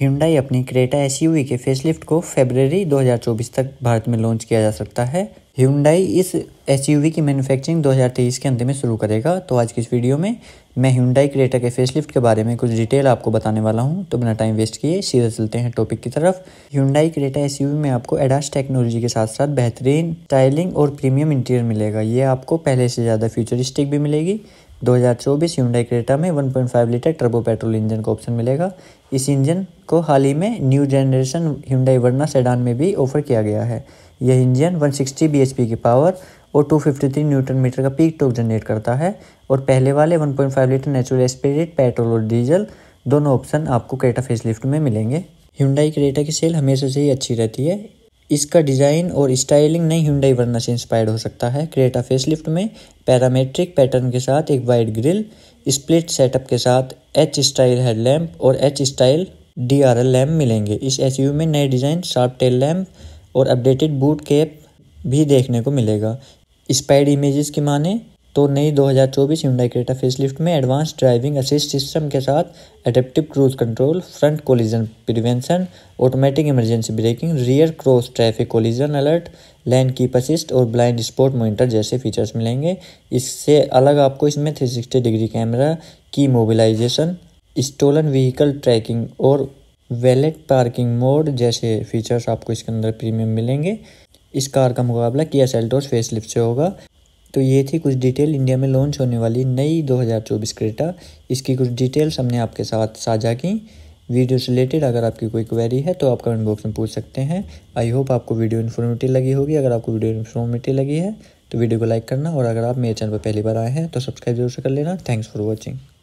Hyundai अपनी Creta S के facelift को फरवरी 2024 तक भारत में लॉन्च किया जा सकता है हिंडाई इस एस की मैन्युफैक्चरिंग 2023 के अंत में शुरू करेगा तो आज की इस वीडियो में मैं हिंडाई क्रेटा के फेसलिफ्ट के बारे में कुछ डिटेल आपको बताने वाला हूं तो बिना टाइम वेस्ट किए सीधे चलते हैं टॉपिक की तरफ हिंडाई क्रेटा एस में आपको एडास टेक्नोलॉजी के साथ साथ बेहतरीन स्टाइलिंग और प्रीमियम इंटीरियर मिलेगा ये आपको पहले से ज़्यादा फ्यूचरिस्टिक भी मिलेगी 2024 Hyundai क्रेटा में 1.5 लीटर टर्बो पेट्रोल इंजन का ऑप्शन मिलेगा इस इंजन को हाल ही में new generation Hyundai Verna sedan में भी ऑफर किया गया है यह इंजन 160 पी की पावर और 253 न्यूटन मीटर का पीक टॉक जनरेट करता है और पहले वाले 1.5 लीटर नेचुरल एस्पिरेट पेट्रोल और डीजल दोनों ऑप्शन आपको क्रेटा लिफ्ट में मिलेंगे Hyundai क्रेटा की सेल हमेशा से ही अच्छी रहती है इसका डिज़ाइन और स्टाइलिंग नई हिंडई वरना से इंस्पायर्ड हो सकता है क्रेटा फेसलिफ्ट में पैरामेट्रिक पैटर्न के साथ एक वाइड ग्रिल स्प्लिट सेटअप के साथ एच स्टाइल हेडलैम्प और H style D R L lamp मिलेंगे इस एस यू में नए डिज़ाइन शार्प टेल लैम्प और अपडेटेड बूट कैप भी देखने को मिलेगा स्पाइड इमेजेस की माने तो नई 2024 हुंडई क्रेटा फेसलिफ्ट में एडवांस ड्राइविंग असिस्ट सिस्टम के साथ adaptive cruise control front collision prevention automatic emergency braking rear cross traffic collision alert land keep assist और ब्लाइंड स्पॉट मोनिटर जैसे फीचर्स मिलेंगे इससे अलग आपको इसमें थ्री सिक्सटी डिग्री कैमरा की मोबिलाइजेशन स्टोलन व्हीकल ट्रैकिंग और वैलेट पार्किंग मोड जैसे फीचर्स आपको इसके अंदर प्रीमियम मिलेंगे इस कार का मुकाबला किया सेल्टोस फेसलिफ्ट से होगा तो ये थी कुछ डिटेल इंडिया में लॉन्च होने वाली नई 2024 क्रेटा इसकी कुछ डिटेल्स हमने आपके साथ साझा की वीडियो से रिलेटेड अगर आपकी कोई क्वेरी है तो आप कमेंट बॉक्स में पूछ सकते हैं आई होप आपको वीडियो इन्फॉर्मेटिव लगी होगी अगर आपको वीडियो इन्फॉर्मेटिव लगी है तो वीडियो को लाइक करना और अगर आप मेरे चैनल पर पहली बार आए हैं तो सब्सक्राइब जरूर से कर लेना थैंक्स फॉर वॉचिंग